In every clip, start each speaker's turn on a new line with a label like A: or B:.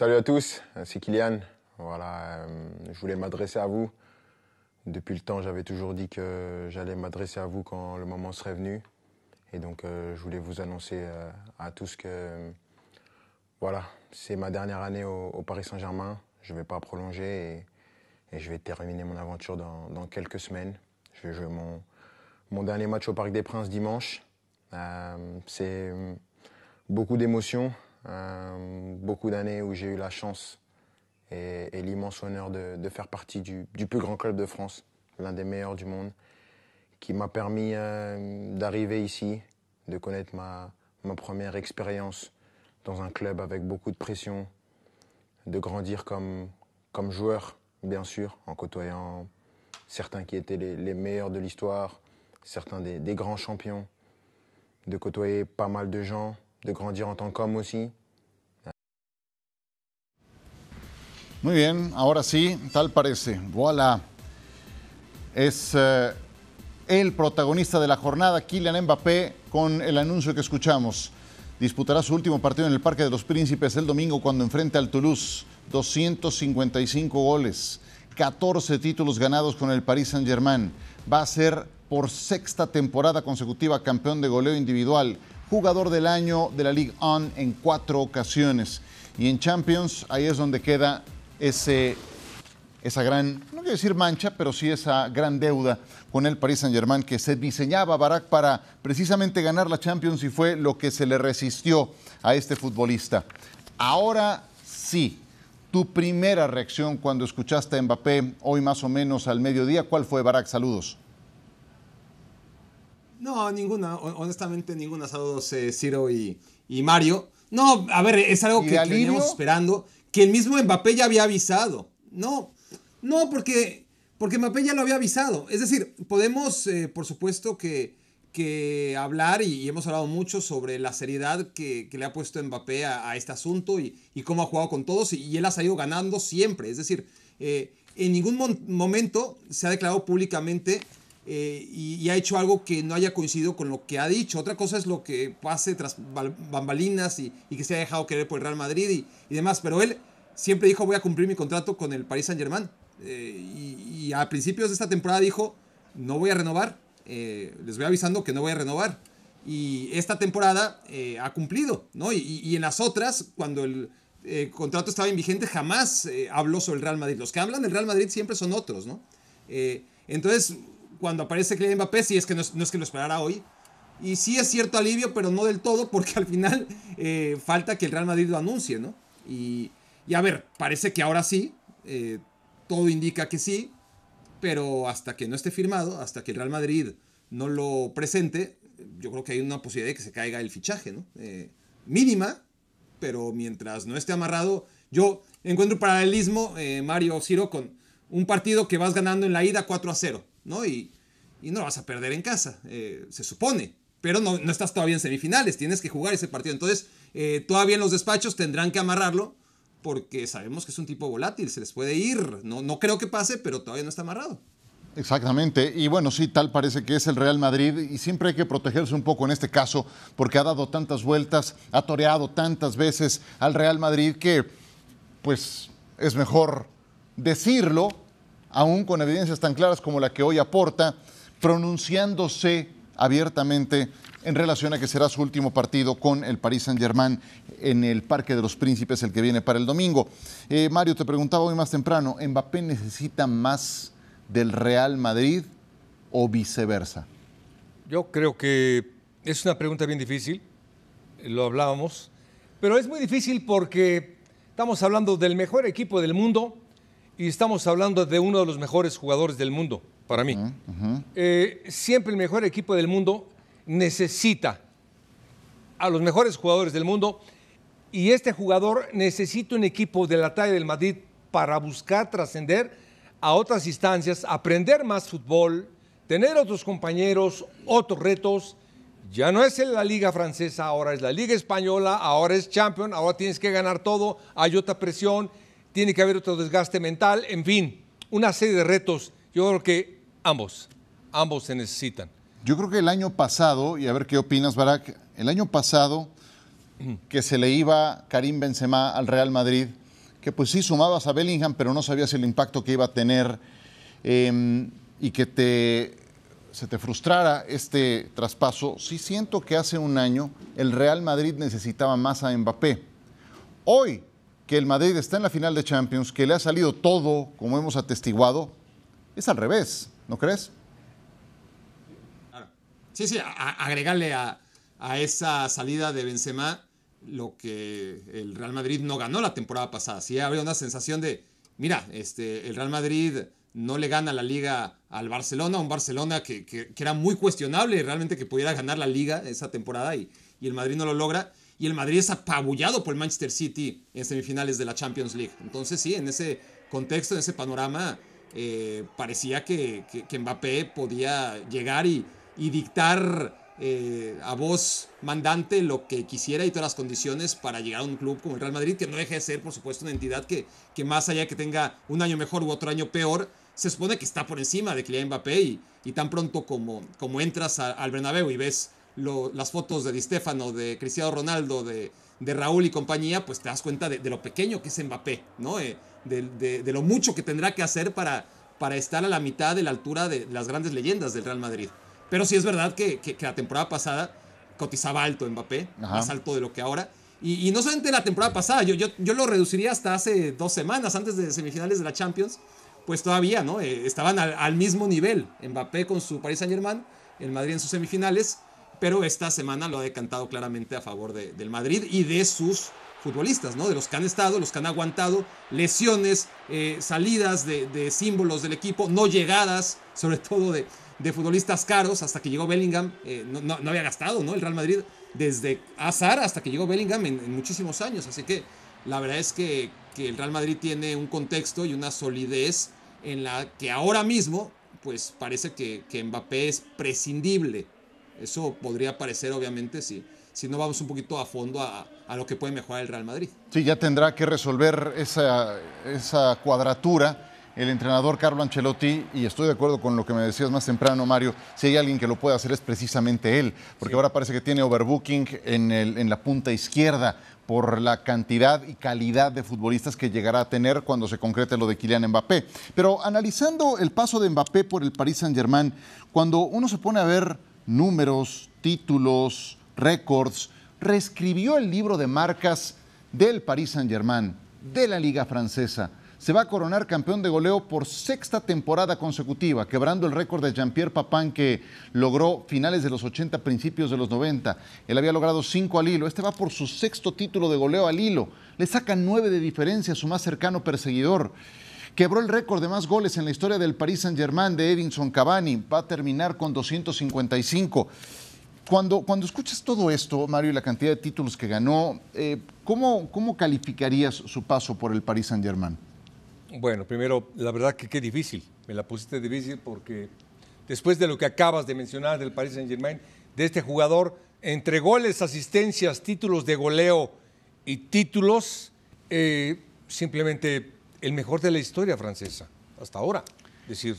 A: Salut à tous, c'est Kylian. Voilà, euh, je voulais m'adresser à vous. Depuis le temps, j'avais toujours dit que j'allais m'adresser à vous quand le moment serait venu. Et donc, euh, je voulais vous annoncer euh, à tous que, voilà, c'est ma dernière année au, Paris Saint-Germain. Je ne vais pas prolonger et, je vais terminer mon aventure dans, quelques semaines. Je vais jouer mon, mon dernier match au Parc des Princes dimanche. c'est beaucoup d'émotions. Euh, beaucoup d'années où j'ai eu la chance et, l'immense honneur de, faire partie du, plus grand club de France, l'un des meilleurs du monde, qui m'a permis euh, d'arriver ici, de connaître ma, première expérience dans un club avec beaucoup de pression, de grandir comme, joueur, bien sûr, en côtoyant certains qui étaient les, meilleurs de l'histoire, certains des, grands champions,
B: de côtoyer pas mal de gens, de grandir en tant qu'homme aussi. Muy bien, ahora sí, tal parece. Voilà. Es eh, el protagonista de la jornada, Kylian Mbappé, con el anuncio que escuchamos. Disputará su último partido en el Parque de los Príncipes el domingo cuando enfrente al Toulouse. 255 goles, 14 títulos ganados con el Paris Saint-Germain. Va a ser por sexta temporada consecutiva campeón de goleo individual jugador del año de la Ligue On en cuatro ocasiones. Y en Champions, ahí es donde queda ese, esa gran, no quiero decir mancha, pero sí esa gran deuda con el Paris Saint-Germain que se diseñaba Barack para precisamente ganar la Champions y fue lo que se le resistió a este futbolista. Ahora sí, tu primera reacción cuando escuchaste a Mbappé hoy más o menos al mediodía, ¿cuál fue Barack Saludos.
A: No, ninguna, honestamente ninguna, saludos Ciro y, Mario. No, a ver, es algo que veníamos esperando, que el mismo Mbappé ya había avisado. No, no, porque, porque Mbappé ya lo había avisado. Es decir, podemos, eh, por supuesto, que, hablar y, hemos hablado mucho sobre la seriedad que, le ha puesto Mbappé a, este asunto y, cómo ha jugado con todos y, él ha salido ganando siempre. Es decir, eh, en ningún momento se ha declarado públicamente eh, y, ha hecho algo que no haya coincidido con lo que ha dicho. Otra cosa es lo que pase tras bambalinas y, que se haya dejado querer por el Real Madrid y, demás. Pero él siempre dijo voy a cumplir mi contrato con el Paris Saint Germain. Eh, y, a principios de esta temporada dijo no voy a renovar. Eh, les voy avisando que no voy a renovar. Y esta temporada ha cumplido, ¿no? Y, en las otras, cuando el contrato estaba en vigente, jamás habló sobre el Real Madrid. Los que hablan del Real Madrid siempre son otros, ¿no? entonces, cuando aparece Kylian Mbappé, si es que no es, que lo esperara hoy. Y sí es cierto alivio, pero no del todo, porque al final eh, falta que el Real Madrid lo anuncie, ¿no? Y, a ver, parece que ahora sí, eh, todo indica que sí, pero hasta que no esté firmado, hasta que el Real Madrid no lo presente, yo creo que hay una posibilidad de que se caiga el fichaje, ¿no? Eh, mínima, pero mientras no esté amarrado, yo encuentro paralelismo, Mario Ciro, con un partido que vas ganando en la ida 4 a 0 ¿no? Y, no lo vas a perder en casa, eh, se supone. Pero no, no, estás todavía en semifinales, tienes que jugar ese partido. Entonces, eh, todavía en los despachos tendrán que amarrarlo porque sabemos que es un tipo volátil, se les puede ir. No, no creo que pase, pero todavía no está amarrado.
B: Exactamente, y bueno, sí, tal parece que es el Real Madrid y siempre hay que protegerse un poco en este caso porque ha dado tantas vueltas, ha toreado tantas veces al Real Madrid que pues es mejor decirlo aún con evidencias tan claras como la que hoy aporta, pronunciándose abiertamente en relación a que será su último partido con el Paris Saint-Germain en el Parque de los Príncipes, el que viene para el domingo. Eh, Mario, te preguntaba hoy más temprano, ¿Mbappé necesita más del Real Madrid o viceversa?
C: Yo creo que es una pregunta bien difícil, lo hablábamos, pero es muy difícil porque estamos hablando del mejor equipo del mundo, y estamos hablando de uno de los mejores jugadores del mundo, para mí. Eh, siempre el mejor equipo del mundo necesita a los mejores jugadores del mundo y este jugador necesita un equipo de la talla del Madrid para buscar trascender a otras instancias, aprender más fútbol, tener otros compañeros, otros retos. Ya no es en la liga francesa, ahora es la liga española, ahora es champion, ahora tienes que ganar todo, hay otra presión tiene que haber otro desgaste mental, en fin, una serie de retos. Yo creo que ambos, ambos se necesitan.
B: Yo creo que el año pasado, y a ver qué opinas, Barack, el año pasado que se le iba Karim Benzema al Real Madrid, que pues sí sumabas a Bellingham, pero no sabías el impacto que iba a tener em, y que te, se te frustrara este traspaso, sí siento que hace un año el Real Madrid necesitaba más a Mbappé. Hoy que el Madrid está en la final de Champions, que le ha salido todo, como hemos atestiguado, es al revés, ¿no crees?
A: Sí, sí, agregarle a, esa salida de Benzema lo que el Real Madrid no ganó la temporada pasada. Si había una sensación de, mira, este, el Real Madrid no le gana la liga al Barcelona, un Barcelona que, era muy cuestionable realmente que pudiera ganar la liga esa temporada y, y, el Madrid no lo logra y el Madrid es apabullado por el Manchester City en semifinales de la Champions League. Entonces sí, en ese contexto, en ese panorama, eh, parecía que, Mbappé podía llegar y, dictar eh, a voz mandante lo que quisiera y todas las condiciones para llegar a un club como el Real Madrid, que no deje de ser, por supuesto, una entidad que, más allá que tenga un año mejor u otro año peor, se supone que está por encima de Kylian Mbappé y, y tan pronto como, como entras al Bernabéu y ves las fotos de Di Stefano, de Cristiano Ronaldo, de, Raúl y compañía, pues te das cuenta de, lo pequeño que es Mbappé, ¿no? Eh, de, lo mucho que tendrá que hacer para, para estar a la mitad de la altura de las grandes leyendas del Real Madrid. Pero sí es verdad que, la temporada pasada cotizaba alto Mbappé, más alto de lo que ahora. Y, no solamente la temporada pasada, yo, yo, lo reduciría hasta hace dos semanas, antes de semifinales de la Champions, pues todavía, ¿no? Eh, estaban al, al mismo nivel, Mbappé con su Paris Saint Germain, el Madrid en sus semifinales, pero esta semana lo ha decantado claramente a favor del Madrid y de sus futbolistas, ¿no? De los que han estado, los que han aguantado lesiones, eh, salidas de, símbolos del equipo, no llegadas, sobre todo de, futbolistas caros, hasta que llegó Bellingham, eh, no, había gastado, ¿no? El Real Madrid desde Azar hasta que llegó Bellingham en, muchísimos años, así que la verdad es que, el Real Madrid tiene un contexto y una solidez en la que ahora mismo, pues parece que, que Mbappé es prescindible eso podría parecer, obviamente, si, si no vamos un poquito a fondo a, lo que puede mejorar el Real Madrid.
B: Sí, ya tendrá que resolver esa, esa cuadratura el entrenador Carlo Ancelotti, y estoy de acuerdo con lo que me decías más temprano, Mario, si hay alguien que lo pueda hacer es precisamente él, porque ahora parece que tiene overbooking en, el, en la punta izquierda por la cantidad y calidad de futbolistas que llegará a tener cuando se concrete lo de Kylian Mbappé. Pero analizando el paso de Mbappé por el Paris Saint-Germain, cuando uno se pone a ver números, títulos, récords, reescribió el libro de marcas del Paris Saint-Germain, de la Liga Francesa. Se va a coronar campeón de goleo por sexta temporada consecutiva, quebrando el récord de Jean-Pierre Papin que logró finales de los 80, principios de los 90. Él había logrado cinco al hilo. Este va por su sexto título de goleo al hilo. Le saca nueve de diferencia a su más cercano perseguidor. Quebró el récord de más goles en la historia del Paris Saint-Germain de Edinson Cavani. Va a terminar con 255. Cuando, cuando escuchas todo esto, Mario, y la cantidad de títulos que ganó, eh, ¿cómo, calificarías su paso por el Paris Saint-Germain?
C: Bueno, primero, la verdad que qué difícil. Me la pusiste difícil porque después de lo que acabas de mencionar del Paris Saint-Germain, de este jugador, entre goles, asistencias, títulos de goleo y títulos, eh, simplemente el mejor de la historia francesa, hasta ahora. decir,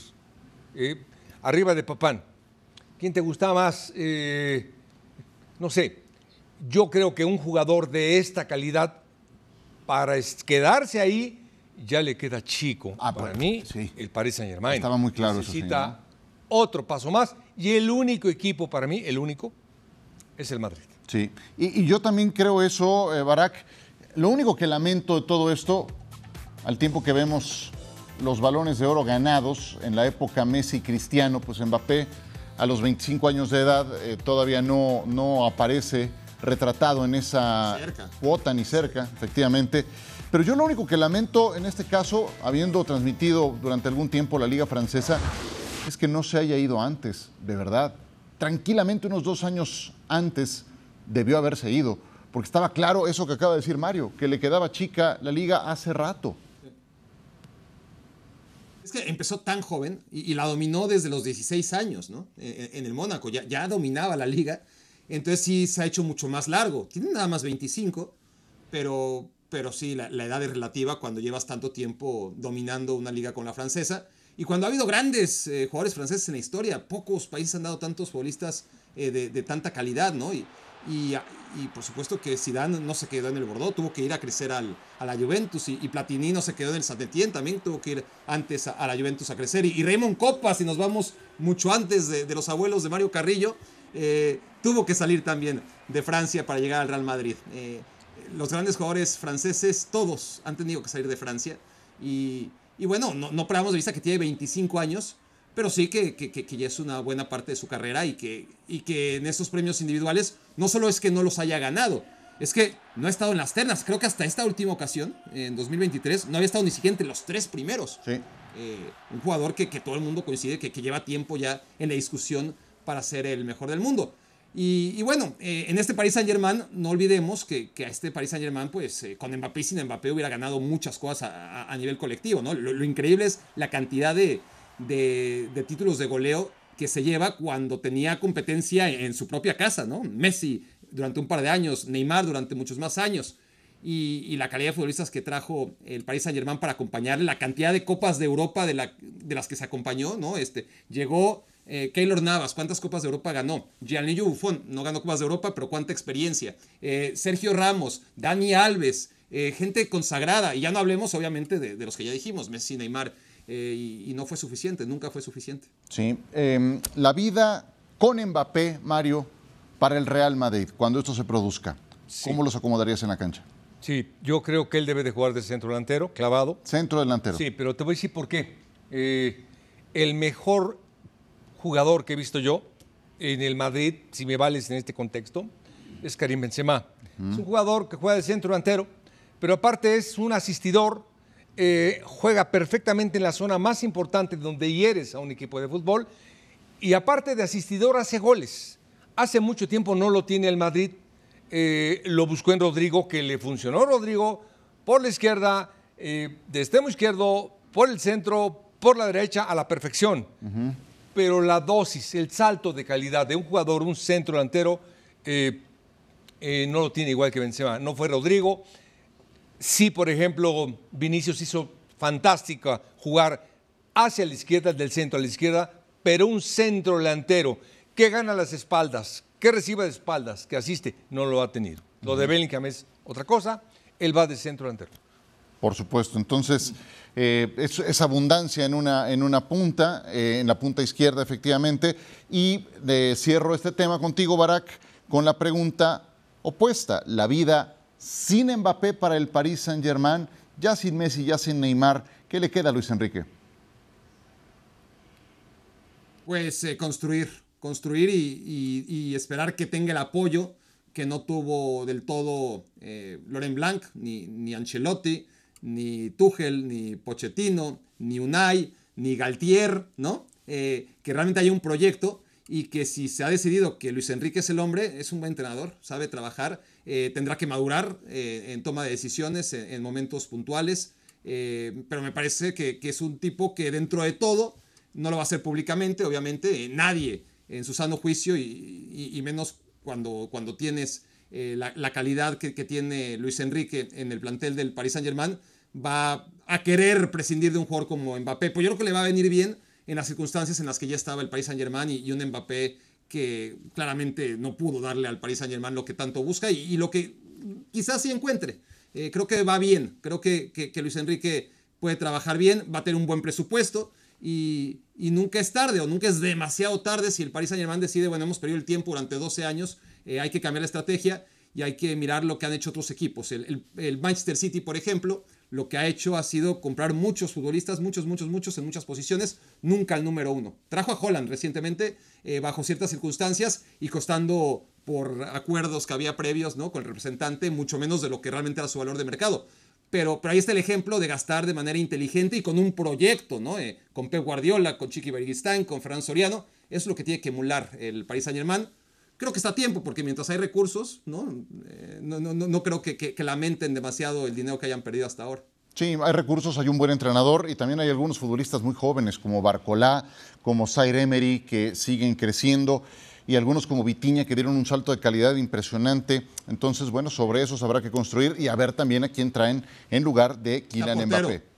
C: eh, arriba de Papán. ¿Quién te gustaba más? Eh, no sé. Yo creo que un jugador de esta calidad, para quedarse ahí, ya le queda chico. Ah, para, mí, el Paris Saint Germain. Estaba muy claro Necesita otro paso más. Y el único equipo para mí, el único, es el
B: Madrid. Sí, y, yo también creo eso, eh, Barak... Barack. Lo único que lamento de todo esto al tiempo que vemos los balones de oro ganados en la época Messi Cristiano, pues Mbappé a los 25 años de edad eh, todavía no, no aparece retratado en esa cuota ni cerca, efectivamente. Pero yo lo único que lamento en este caso, habiendo transmitido durante algún tiempo la Liga Francesa, es que no se haya ido antes, de verdad. Tranquilamente unos dos años antes debió haberse ido, porque estaba claro eso que acaba de decir Mario, que le quedaba chica la liga hace rato.
A: Es que empezó tan joven y, la dominó desde los 16 años, ¿no? E, e, en, el Mónaco, ya, ya dominaba la liga. Entonces sí se ha hecho mucho más largo. Tiene nada más 25, pero, pero sí, la, la, edad es relativa cuando llevas tanto tiempo dominando una liga con la francesa. Y cuando ha habido grandes eh, jugadores franceses en la historia, pocos países han dado tantos futbolistas eh, de, de, tanta calidad, ¿no? Y, y, por supuesto que Zidane no se quedó en el Bordeaux, tuvo que ir a crecer a la Juventus y, Platini no se quedó en el saint también tuvo que ir antes a, la Juventus a crecer. Y, Raymond Copa, si nos vamos mucho antes de, de los abuelos de Mario Carrillo, eh, tuvo que salir también de Francia para llegar al Real Madrid. Eh, los grandes jugadores franceses, todos han tenido que salir de Francia y, bueno, no, no de vista que tiene 25 años pero sí que, ya es una buena parte de su carrera y que, y que en estos premios individuales no solo es que no los haya ganado, es que no ha estado en las ternas. Creo que hasta esta última ocasión, en 2023, no había estado ni siquiera entre los tres primeros. Eh, un jugador que, todo el mundo coincide que, lleva tiempo ya en la discusión para ser el mejor del mundo. Y, bueno, eh, en este Paris Saint Germain, no olvidemos que, que a este Paris Saint Germain, pues eh, con Mbappé y sin Mbappé hubiera ganado muchas cosas a, nivel colectivo, ¿no? lo, increíble es la cantidad de, de, títulos de goleo que se lleva cuando tenía competencia en su propia casa, ¿no? Messi durante un par de años, Neymar durante muchos más años. Y, la calidad de futbolistas que trajo el Paris Saint Germain para acompañarle, la cantidad de copas de Europa de, la, de las que se acompañó, ¿no? Este, llegó eh, Keylor Navas, ¿cuántas copas de Europa ganó? Gianluigi Buffon, no ganó copas de Europa, pero cuánta experiencia. Eh, Sergio Ramos, Dani Alves, eh, gente consagrada, y ya no hablemos obviamente de los que ya dijimos, Messi, Neymar, eh, y, no fue suficiente, nunca fue suficiente.
B: Sí, em, la vida con Mbappé, Mario, para el Real Madrid, cuando esto se produzca, ¿cómo los acomodarías en la cancha?
C: Sí, yo creo que él debe de jugar de centro
B: delantero, clavado. Centro delantero. Sí,
C: pero te voy a decir por qué. Eh, el mejor jugador que he visto yo en el Madrid, si me vales en este contexto, es Karim Benzema. Es un jugador que juega de centro delantero, pero aparte es un asistidor, eh, juega perfectamente en la zona más importante donde hieres a un equipo de fútbol y aparte de asistidor hace goles. Hace mucho tiempo no lo tiene el Madrid, eh, lo buscó en Rodrigo, que le funcionó Rodrigo por la izquierda, eh, de extremo izquierdo, por el centro, por la derecha, a la perfección. Pero la dosis, el salto de calidad de un jugador, un centro delantero, no lo tiene igual que Benzema. No fue Rodrigo, Sí, por ejemplo, Vinicius hizo fantástica jugar hacia la izquierda, del centro a la izquierda, pero un centro delantero que gana las espaldas, que reciba de espaldas, que asiste, no lo ha tenido. Lo de Bellingham es otra cosa, él va de centro delantero.
B: Por supuesto, entonces eh, es, abundancia en una, en una punta, eh, en la punta izquierda efectivamente, y cierro este tema contigo, Barak, con la pregunta opuesta, la vida sin Mbappé para el Paris Saint-Germain, ya sin Messi, ya sin Neymar. ¿Qué le queda a Luis Enrique?
A: Pues eh, construir, construir y, esperar que tenga el apoyo que no tuvo del todo eh, Loren Blanc, ni, ni Ancelotti, ni Tuchel, ni Pochettino, ni Unai, ni Galtier, ¿no? Eh, que realmente hay un proyecto y que si se ha decidido que Luis Enrique es el hombre, es un buen entrenador, sabe trabajar eh, tendrá que madurar eh, en toma de decisiones en, momentos puntuales, eh, pero me parece que, es un tipo que dentro de todo no lo va a hacer públicamente, obviamente, nadie en su sano juicio y, menos cuando, cuando tienes la, calidad que, tiene Luis Enrique en el plantel del Paris Saint Germain, va a querer prescindir de un jugador como Mbappé, pues yo creo que le va a venir bien en las circunstancias en las que ya estaba el Paris Saint Germain y un Mbappé que claramente no pudo darle al Paris Saint Germain lo que tanto busca y, lo que quizás sí encuentre. Eh, creo que va bien, creo que, Luis Enrique puede trabajar bien, va a tener un buen presupuesto y, nunca es tarde o nunca es demasiado tarde si el Paris Saint Germain decide, bueno, hemos perdido el tiempo durante 12 años, eh, hay que cambiar la estrategia y hay que mirar lo que han hecho otros equipos. el Manchester City, por ejemplo, lo que ha hecho ha sido comprar muchos futbolistas, muchos, muchos, muchos en muchas posiciones, nunca el número uno. Trajo a Holland recientemente eh, bajo ciertas circunstancias y costando por acuerdos que había previos ¿no? con el representante, mucho menos de lo que realmente era su valor de mercado. Pero, pero ahí está el ejemplo de gastar de manera inteligente y con un proyecto, ¿no? Eh, con Pep Guardiola, con Chiqui Berguistán, con Fran Soriano. es lo que tiene que emular el Paris Saint-Germain creo que está a tiempo, porque mientras hay recursos, no, eh, no, no, creo que, lamenten demasiado el dinero que hayan perdido hasta ahora.
B: Sí, hay recursos, hay un buen entrenador y también hay algunos futbolistas muy jóvenes como Barcolá, como Zaire Emery, que siguen creciendo y algunos como Vitiña que dieron un salto de calidad impresionante. Entonces, bueno, sobre eso habrá que construir y a ver también a quién traen en lugar de Kylian Mbappé.